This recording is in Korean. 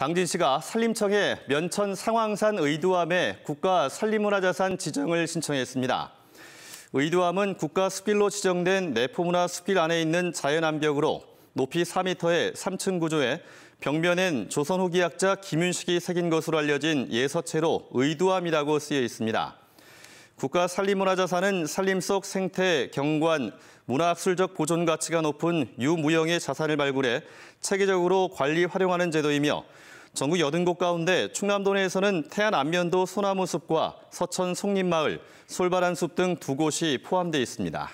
당진 씨가 산림청에 면천 상황산 의두암에 국가 산림문화자산 지정을 신청했습니다. 의두암은 국가 숲길로 지정된 내포문화 숲길 안에 있는 자연암벽으로 높이 4m의 3층 구조에 벽면엔 조선 후기학자 김윤식이 새긴 것으로 알려진 예서체로 의두암이라고 쓰여 있습니다. 국가 산림문화자산은 산림 속 생태, 경관, 문화학술적 보존 가치가 높은 유무형의 자산을 발굴해 체계적으로 관리 활용하는 제도이며 전국 80곳 가운데 충남도 내에서는 태안 안면도 소나무숲과 서천 송림마을, 솔바람숲 등 두 곳이 포함되어 있습니다.